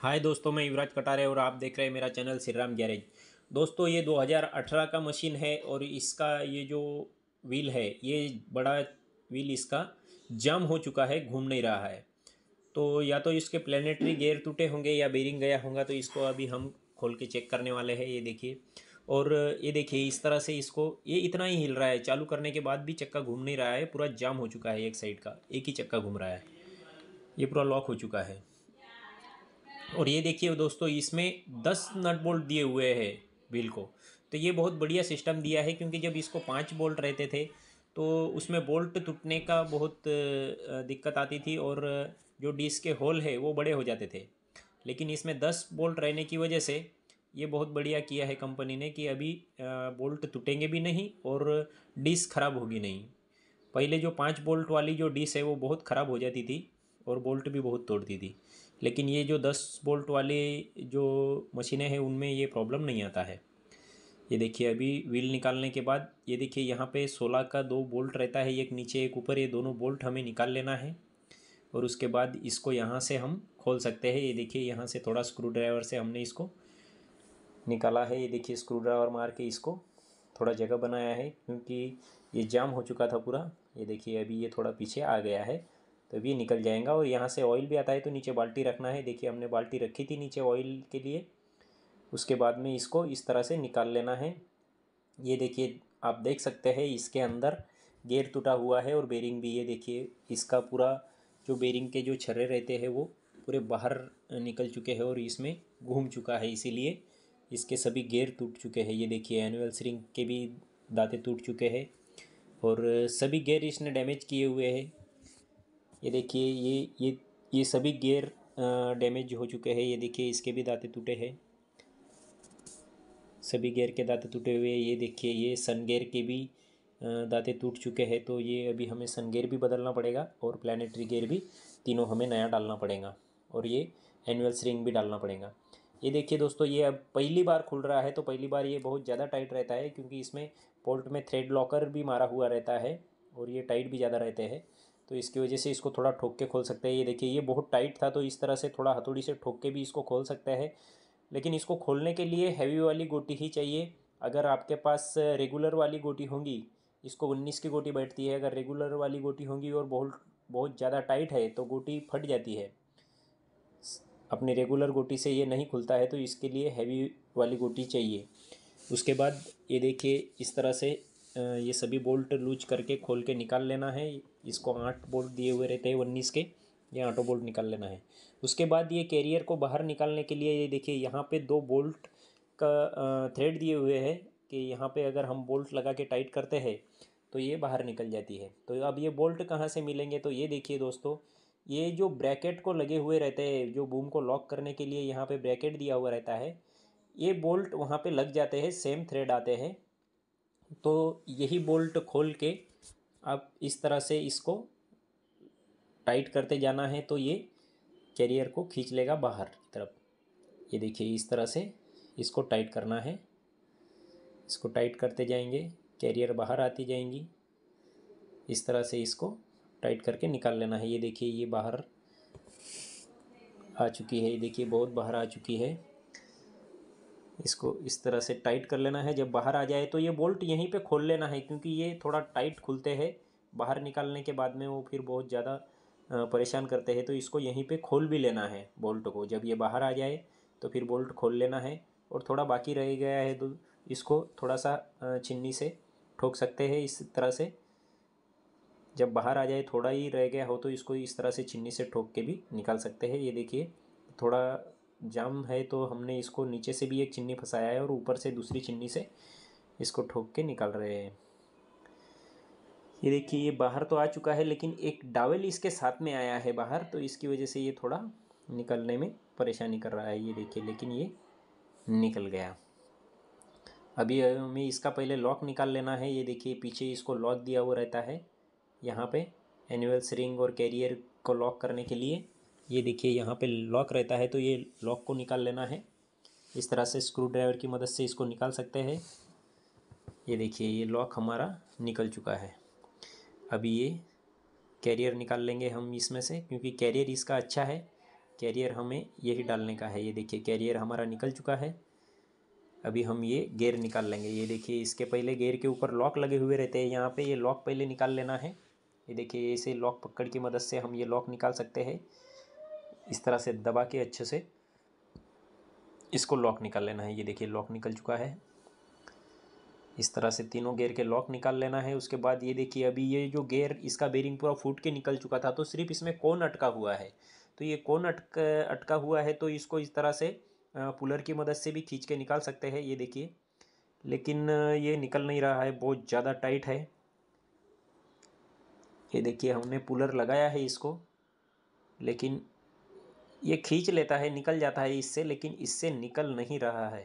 हाय दोस्तों मैं युवराज कटारे और आप देख रहे हैं मेरा चैनल श्रीराम गैरेज दोस्तों ये 2018 का मशीन है और इसका ये जो व्हील है ये बड़ा व्हील इसका जाम हो चुका है घूम नहीं रहा है तो या तो इसके प्लेनेटरी गेयर टूटे होंगे या बेरिंग गया होगा तो इसको अभी हम खोल के चेक करने वाले हैं ये देखिए और ये देखिए इस तरह से इसको ये इतना ही हिल रहा है चालू करने के बाद भी चक्का घूम नहीं रहा है पूरा जाम हो चुका है एक साइड का एक ही चक्का घूम रहा है ये पूरा लॉक हो चुका है और ये देखिए दोस्तों इसमें दस नट बोल्ट दिए हुए हैं व्हील को तो ये बहुत बढ़िया सिस्टम दिया है क्योंकि जब इसको पाँच बोल्ट रहते थे तो उसमें बोल्ट टूटने का बहुत दिक्कत आती थी और जो डिस्क के होल है वो बड़े हो जाते थे लेकिन इसमें दस बोल्ट रहने की वजह से ये बहुत बढ़िया किया है कंपनी ने कि अभी बोल्ट टूटेंगे भी नहीं और डिस्क ख़राब होगी नहीं पहले जो पाँच बोल्ट वाली जो डिस है वो बहुत ख़राब हो जाती थी और बोल्ट भी बहुत तोड़ती थी लेकिन ये जो दस बोल्ट वाले जो मशीनें हैं उनमें ये प्रॉब्लम नहीं आता है ये देखिए अभी व्हील निकालने के बाद ये देखिए यहाँ पे सोलह का दो बोल्ट रहता है एक नीचे एक ऊपर ये दोनों बोल्ट हमें निकाल लेना है और उसके बाद इसको यहाँ से हम खोल सकते हैं ये देखिए यहाँ से थोड़ा स्क्रू ड्राइवर से हमने इसको निकाला है ये देखिए स्क्रू ड्राइवर मार के इसको थोड़ा जगह बनाया है क्योंकि ये जाम हो चुका था पूरा ये देखिए अभी ये थोड़ा पीछे आ गया है तो ये निकल जाएगा और यहाँ से ऑयल भी आता है तो नीचे बाल्टी रखना है देखिए हमने बाल्टी रखी थी नीचे ऑयल के लिए उसके बाद में इसको इस तरह से निकाल लेना है ये देखिए आप देख सकते हैं इसके अंदर गेयर टूटा हुआ है और बेरिंग भी ये देखिए इसका पूरा जो बेरिंग के जो छर्रे रहते हैं वो पूरे बाहर निकल चुके हैं और इसमें घूम चुका है इसीलिए इसके सभी गेयर टूट चुके हैं ये देखिए एनुअल स्रिंग के भी दाते टूट चुके हैं और सभी गेयर इसने डैमेज किए हुए हैं ये देखिए ये ये ये सभी गेयर डैमेज हो चुके हैं ये देखिए इसके भी दाते टूटे हैं सभी गेयर के दाते टूटे हुए ये देखिए ये सन गेयर के भी दाते टूट चुके हैं तो ये अभी हमें सन गेयर भी बदलना पड़ेगा और प्लानिटरी गेयर भी तीनों हमें नया डालना पड़ेगा और ये एनुअल स्रिंग भी डालना पड़ेगा ये देखिए दोस्तों ये अब पहली बार खुल रहा है तो पहली बार ये बहुत ज़्यादा टाइट रहता है क्योंकि इसमें पोर्ट में थ्रेड लॉकर भी मारा हुआ रहता है और ये टाइट भी ज़्यादा रहते हैं तो इसकी वजह से इसको थोड़ा ठोक के खोल सकते हैं ये देखिए ये बहुत टाइट था तो इस तरह से थोड़ा हथौड़ी से ठोक के भी इसको खोल सकता है लेकिन इसको खोलने के लिए हैवी वाली गोटी ही चाहिए अगर आपके पास रेगुलर वाली गोटी होंगी इसको उन्नीस की गोटी बैठती है अगर रेगुलर वाली गोटी होंगी और बहुत बहुत ज़्यादा टाइट है तो गोटी फट जाती है अपनी रेगुलर गोटी से ये नहीं खुलता है तो इसके लिए हैवी वाली गोटी चाहिए उसके बाद ये देखिए इस तरह से ये सभी बोल्ट लूज करके खोल के निकाल लेना है इसको आठ बोल्ट दिए हुए रहते हैं उन्नीस के ये आठों बोल्ट निकाल लेना है उसके बाद ये कैरियर को बाहर निकालने के लिए ये देखिए यहाँ पे दो बोल्ट का थ्रेड दिए हुए है कि यहाँ पे अगर हम बोल्ट लगा के टाइट करते हैं तो ये बाहर निकल जाती है तो अब ये बोल्ट कहाँ से मिलेंगे तो ये देखिए दोस्तों ये जो ब्रैकेट को लगे हुए रहते हैं जो बूम को लॉक करने के लिए यहाँ पर ब्रैकेट दिया हुआ रहता है ये बोल्ट वहाँ पर लग जाते हैं सेम थ्रेड आते हैं तो यही बोल्ट खोल के आप इस तरह से इसको टाइट करते जाना है तो ये कैरियर को खींच लेगा बाहर की तरफ ये देखिए इस तरह से इसको टाइट करना है इसको टाइट करते जाएंगे कैरियर बाहर आती जाएंगी इस तरह से इसको टाइट करके निकाल लेना है ये देखिए ये बाहर आ चुकी है ये देखिए बहुत बाहर आ चुकी है इसको इस तरह से टाइट कर लेना है जब बाहर आ जाए तो ये बोल्ट यहीं पे खोल लेना है क्योंकि ये थोड़ा टाइट खुलते हैं बाहर निकालने के बाद में वो फिर बहुत ज़्यादा परेशान करते हैं तो इसको यहीं पे खोल भी लेना है बोल्ट को जब ये बाहर आ जाए तो फिर बोल्ट खोल लेना है और थोड़ा बाकी रह गया है तो इसको थोड़ा सा छिन्नी से ठोक सकते हैं इस तरह से जब बाहर आ जाए थोड़ा ही रह गया हो तो इसको इस तरह से छिन्नी से ठोक के भी निकाल सकते हैं ये देखिए थोड़ा जाम है तो हमने इसको नीचे से भी एक चिन्नी फंसाया है और ऊपर से दूसरी चिन्नी से इसको ठोक के निकाल रहे हैं ये देखिए ये बाहर तो आ चुका है लेकिन एक डावल इसके साथ में आया है बाहर तो इसकी वजह से ये थोड़ा निकलने में परेशानी कर रहा है ये देखिए लेकिन ये निकल गया अभी हमें इसका पहले लॉक निकाल लेना है ये देखिए पीछे इसको लॉक दिया हुआ रहता है यहाँ पे एनुअल सरिंग और कैरियर को लॉक करने के लिए ये देखिए यहाँ पे लॉक रहता है तो ये लॉक को निकाल लेना है इस तरह से स्क्रू ड्राइवर की मदद से इसको निकाल सकते हैं ये देखिए ये लॉक हमारा निकल चुका है अभी ये कैरियर निकाल लेंगे हम इसमें से क्योंकि कैरियर इसका अच्छा है कैरियर हमें यही डालने का है ये देखिए कैरियर हमारा निकल चुका है अभी हम ये गेयर निकाल लेंगे ये देखिए इसके पहले गेयर के ऊपर लॉक लगे हुए रहते हैं यहाँ पे ये लॉक पहले निकाल लेना है ये देखिए इसे लॉक पकड़ की मदद से हम ये लॉक निकाल सकते हैं इस तरह से दबा के अच्छे से इसको लॉक निकाल लेना है ये देखिए लॉक निकल चुका है इस तरह से तीनों गेयर के लॉक निकाल लेना है उसके बाद ये देखिए अभी ये जो गेयर इसका बेरिंग पूरा फूट के निकल चुका था तो सिर्फ इसमें कौन अटका हुआ है तो ये कौन अटक अटका हुआ है तो इसको इस तरह से पुलर की मदद से भी खींच के निकाल सकते हैं ये देखिए लेकिन ये निकल नहीं रहा है बहुत ज़्यादा टाइट है ये देखिए हमने पुलर लगाया है इसको लेकिन ये खींच लेता है निकल जाता है इससे लेकिन इससे निकल नहीं रहा है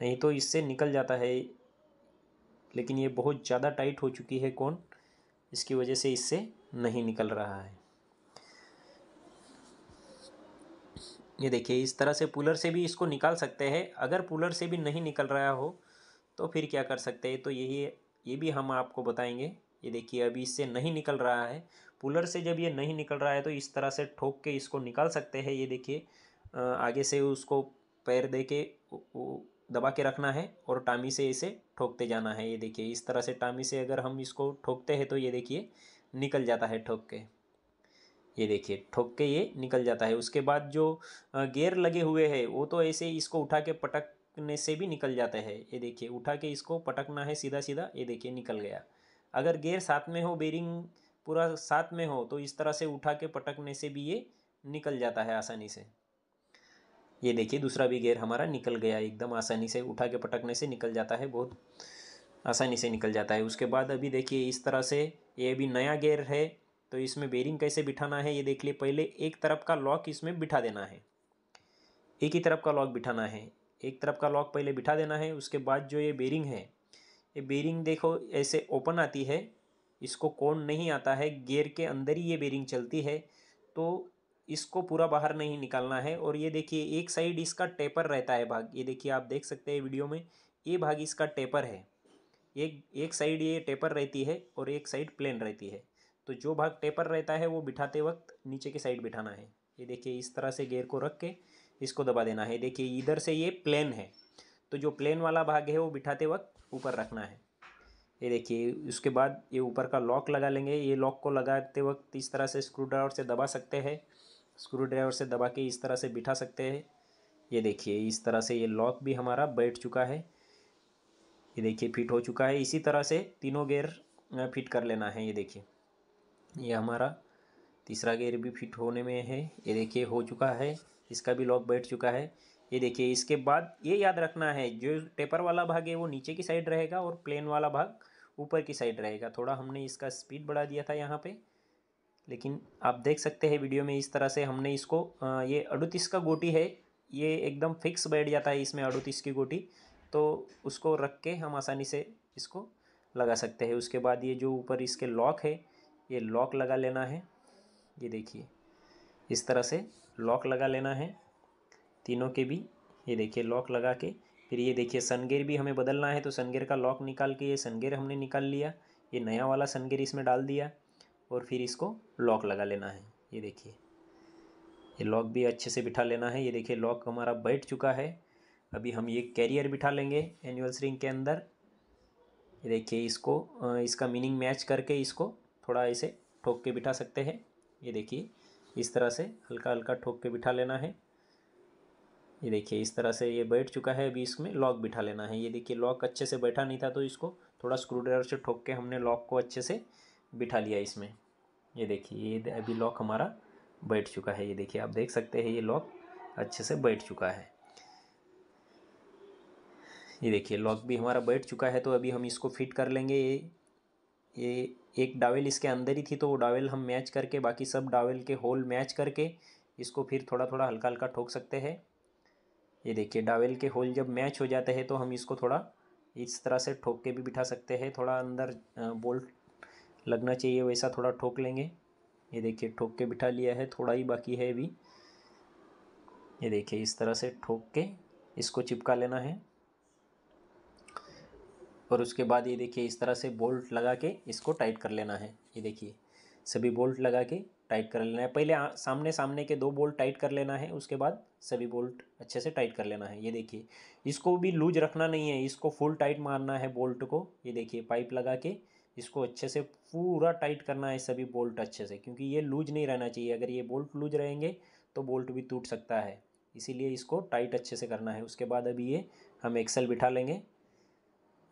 नहीं तो इससे निकल जाता है लेकिन ये बहुत ज़्यादा टाइट हो चुकी है कौन इसकी वजह से इससे नहीं निकल रहा है ये देखिए इस तरह से पुलर से भी इसको निकाल सकते हैं अगर पुलर से भी नहीं निकल रहा हो तो फिर क्या कर सकते हैं तो यही ये भी हम आपको बताएंगे ये देखिए अभी इससे नहीं निकल रहा है पुलर से जब ये नहीं निकल रहा है तो इस तरह से ठोक के इसको निकाल सकते हैं ये देखिए आगे से उसको पैर दे के दबा के रखना है और टामी से इसे ठोकते जाना है ये देखिए इस तरह से टामी से अगर हम इसको ठोकते हैं तो ये देखिए निकल जाता है ठोक के ये देखिए ठोक के ये निकल जाता है उसके बाद जो गेयर लगे हुए हैं वो तो ऐसे इसको उठा के पटकने से भी निकल जाते हैं ये देखिए उठा के इसको पटकना है सीधा सीधा ये देखिए निकल गया अगर गेयर साथ में हो बेरिंग पूरा साथ में हो तो इस तरह से उठा के पटकने से भी ये निकल जाता है आसानी से ये देखिए दूसरा भी गेयर हमारा निकल गया एकदम आसानी से उठा के पटकने से निकल जाता है बहुत आसानी से निकल जाता है उसके बाद अभी देखिए इस तरह से ये अभी नया गेयर है तो इसमें बेरिंग कैसे बिठाना है ये देख लिए पहले एक तरफ का लॉक इसमें बिठा देना है एक ही तरफ का लॉक बिठाना है एक तरफ का लॉक पहले बिठा देना है उसके बाद जो ये बेरिंग है ये बेरिंग देखो ऐसे ओपन आती है इसको कौन नहीं आता है गेयर के अंदर ही ये बेरिंग चलती है तो इसको पूरा बाहर नहीं निकालना है और ये देखिए एक साइड इसका टेपर रहता है भाग ये देखिए आप देख सकते हैं वीडियो में ये भाग इसका टेपर है एक एक साइड ये टेपर रहती है और एक साइड प्लेन रहती है तो जो भाग टेपर रहता है वो बिठाते वक्त नीचे के साइड बिठाना है ये देखिए इस तरह से गेयर को रख के इसको दबा देना है देखिए इधर से ये प्लेन है तो जो प्लेन वाला भाग है वो बिठाते वक्त ऊपर रखना है ये देखिए उसके बाद ये ऊपर का लॉक लगा लेंगे ये लॉक को लगाते वक्त इस तरह से स्क्रू ड्राइवर से दबा सकते हैं स्क्रू ड्राइवर से दबा के इस तरह से बिठा सकते हैं ये देखिए इस तरह से ये लॉक भी हमारा बैठ चुका है ये देखिए फिट हो चुका है इसी तरह से तीनों गेयर फिट कर लेना है ये देखिए ये हमारा तीसरा गेयर भी फिट होने में है ये देखिए हो चुका है इसका भी लॉक बैठ चुका है ये देखिए इसके बाद ये याद रखना है जो टेपर वाला भाग है वो नीचे की साइड रहेगा और प्लेन वाला भाग ऊपर की साइड रहेगा थोड़ा हमने इसका स्पीड बढ़ा दिया था यहाँ पे लेकिन आप देख सकते हैं वीडियो में इस तरह से हमने इसको ये अड़तीस का गोटी है ये एकदम फिक्स बैठ जाता है इसमें अड़तीस की गोटी तो उसको रख के हम आसानी से इसको लगा सकते हैं उसके बाद ये जो ऊपर इसके लॉक है ये लॉक लगा लेना है ये देखिए इस तरह से लॉक लगा लेना है तीनों के भी ये देखिए लॉक लगा के फिर ये देखिए सनगेर भी हमें बदलना है तो सनगेर का लॉक निकाल के ये सनगेर हमने निकाल लिया ये नया वाला सनगेर इसमें डाल दिया और फिर इसको लॉक लगा लेना है ये देखिए ये लॉक भी अच्छे से बिठा लेना है ये देखिए लॉक हमारा बैठ चुका है अभी हम ये कैरियर बिठा लेंगे एनुअल स्रिंग के अंदर ये देखिए इसको इसका मीनिंग मैच करके इसको थोड़ा ऐसे ठोक के बिठा सकते हैं ये देखिए इस तरह से हल्का हल्का ठोक के बिठा लेना है ये देखिए इस तरह से ये बैठ चुका है अभी इसमें लॉक बिठा लेना है ये देखिए लॉक अच्छे से बैठा नहीं था तो इसको थोड़ा स्क्रू से ठोक के हमने लॉक को अच्छे से बिठा लिया इसमें ये देखिए ये अभी लॉक हमारा बैठ चुका है ये देखिए आप देख सकते हैं ये लॉक अच्छे से बैठ चुका है ये देखिए लॉक भी हमारा बैठ चुका है तो अभी हम इसको फिट कर लेंगे ये ये एक डावेल इसके अंदर ही थी तो वो डावेल हम मैच करके बाकी सब डावेल के होल मैच करके इसको फिर थोड़ा थोड़ा हल्का हल्का ठोक सकते हैं ये देखिए डावेल के होल जब मैच हो जाते हैं तो हम इसको थोड़ा इस तरह से ठोक के भी बिठा सकते हैं थोड़ा अंदर बोल्ट लगना चाहिए वैसा थोड़ा ठोक लेंगे ये देखिए ठोक के बिठा लिया है थोड़ा ही बाकी है अभी ये देखिए इस तरह से ठोक के इसको चिपका लेना है और उसके बाद ये देखिए इस तरह से बोल्ट लगा के इसको टाइट कर लेना है ये देखिए सभी बोल्ट लगा के टाइट कर लेना है पहले आ, सामने सामने के दो बोल्ट टाइट कर लेना है उसके बाद सभी बोल्ट अच्छे से टाइट कर लेना है ये देखिए इसको भी लूज रखना नहीं है इसको फुल टाइट मारना है बोल्ट को ये देखिए पाइप लगा के इसको अच्छे से पूरा टाइट करना है सभी बोल्ट अच्छे से क्योंकि ये लूज नहीं रहना चाहिए अगर ये बोल्ट लूज रहेंगे तो बोल्ट भी टूट सकता है इसीलिए इसको टाइट अच्छे से करना है उसके बाद अभी ये हम एक्सल बिठा लेंगे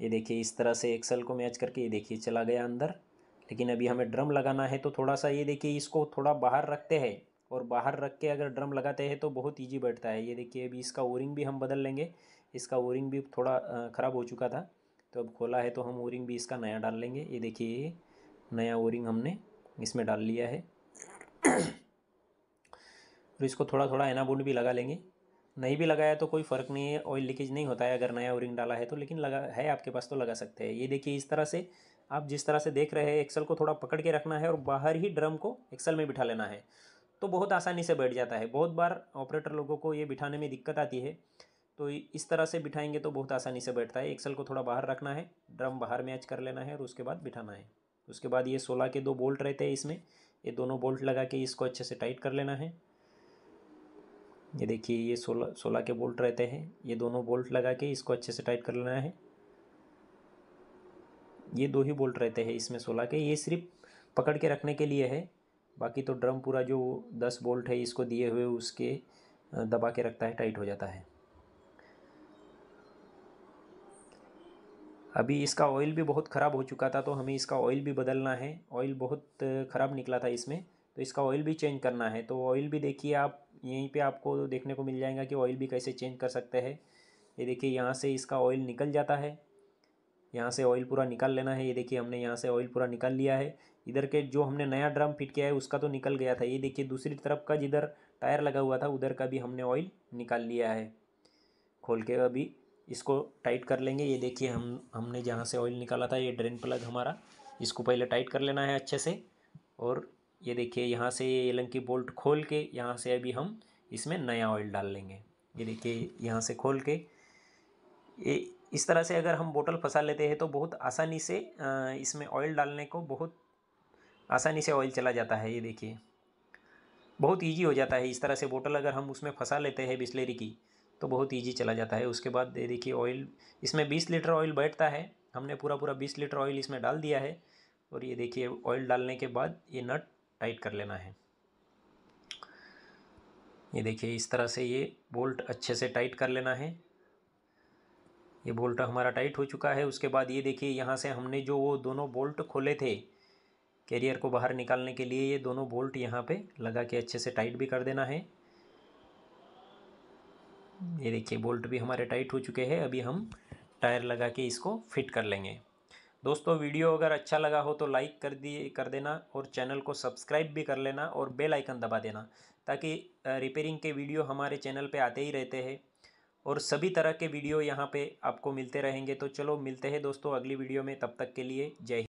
ये देखिए इस तरह से एक्सल को मैच करके ये देखिए चला गया अंदर लेकिन अभी हमें ड्रम लगाना है तो थोड़ा सा ये देखिए इसको थोड़ा बाहर रखते हैं और बाहर रख के अगर ड्रम लगाते हैं तो बहुत ईजी बैठता है ये देखिए अभी इसका ओरिंग भी हम बदल लेंगे इसका ओरिंग भी थोड़ा ख़राब हो चुका था तो अब खोला है तो हम ओरिंग भी इसका नया डाल लेंगे ये देखिए नया ओरिंग हमने इसमें डाल लिया है और इसको थोड़ा थोड़ा एनाबोंड भी लगा लेंगे नहीं भी लगाया तो कोई फ़र्क नहीं है ऑयल लीकेज नहीं होता है अगर नया ओरिंग डाला है तो लेकिन लगा है आपके पास तो लगा सकते हैं ये देखिए इस तरह से आप जिस तरह से देख रहे हैं एक्सल को थोड़ा पकड़ के रखना है और बाहर ही ड्रम को एक्सल में बिठा लेना है तो बहुत आसानी से बैठ जाता है बहुत बार ऑपरेटर लोगों को ये बिठाने में दिक्कत आती है तो इस तरह से बिठाएंगे तो बहुत आसानी से बैठता है एक्सल को थोड़ा बाहर रखना है ड्रम बाहर मैच कर लेना है और उसके बाद बिठाना है उसके बाद ये सोलह के दो बोल्ट रहते हैं इसमें ये दोनों बोल्ट लगा के इसको अच्छे से टाइट कर लेना है ये देखिए ये सोलह सोलह के बोल्ट रहते हैं ये दोनों बोल्ट लगा के इसको अच्छे से टाइट कर लेना है ये दो ही बोल्ट रहते हैं इसमें सोलह के ये सिर्फ पकड़ के रखने के लिए है बाकी तो ड्रम पूरा जो दस बोल्ट है इसको दिए हुए उसके दबा के रखता है टाइट हो जाता है अभी इसका ऑयल भी बहुत ख़राब हो चुका था तो हमें इसका ऑयल भी बदलना है ऑयल बहुत ख़राब निकला था इसमें तो इसका ऑयल भी चेंज करना है तो ऑयल भी देखिए आप यहीं पे आपको देखने को मिल जाएगा कि ऑयल भी कैसे चेंज कर सकते हैं ये देखिए यहाँ से इसका ऑयल निकल जाता है यहाँ से ऑयल पूरा निकाल लेना है ये देखिए हमने यहाँ से ऑयल पूरा निकाल लिया है इधर के जो हमने नया ड्रम फिट किया है उसका तो निकल गया था ये देखिए दूसरी तरफ का जिधर टायर लगा हुआ था उधर का भी हमने ऑयल निकाल लिया है खोल के अभी इसको टाइट कर लेंगे ये देखिए हम हमने जहाँ से ऑयल निकाला था ये ड्रेन प्लग हमारा इसको पहले टाइट कर लेना है अच्छे से और ये देखिए यहाँ से ये लंकी की बोल्ट खोल के यहाँ से अभी हम इसमें नया ऑयल डाल लेंगे ये देखिए यहाँ से खोल के ये इस तरह से अगर हम बोतल फंसा लेते हैं तो बहुत आसानी से इसमें ऑयल डालने को बहुत आसानी से ऑयल चला जाता है ये देखिए बहुत ईजी हो जाता है इस तरह से बोतल अगर हम उसमें फंसा लेते हैं बिस्लेरी की तो बहुत ईजी चला जाता है उसके बाद ये देखिए ऑयल इसमें बीस लीटर ऑयल बैठता है हमने पूरा पूरा बीस लीटर ऑयल इसमें डाल दिया है और ये देखिए ऑयल डालने के बाद ये नट टाइट कर लेना है ये देखिए इस तरह से ये बोल्ट अच्छे से टाइट कर लेना है ये बोल्ट हमारा टाइट हो चुका है उसके बाद ये देखिए यहाँ से हमने जो वो दोनों बोल्ट खोले थे कैरियर को बाहर निकालने के लिए ये दोनों बोल्ट यहाँ पे लगा के अच्छे से टाइट भी कर देना है ये देखिए बोल्ट भी हमारे टाइट हो चुके हैं अभी हम टायर लगा के इसको फिट कर लेंगे दोस्तों वीडियो अगर अच्छा लगा हो तो लाइक कर दिए कर देना और चैनल को सब्सक्राइब भी कर लेना और बेल आइकन दबा देना ताकि रिपेयरिंग के वीडियो हमारे चैनल पे आते ही रहते हैं और सभी तरह के वीडियो यहाँ पे आपको मिलते रहेंगे तो चलो मिलते हैं दोस्तों अगली वीडियो में तब तक के लिए जय हिंद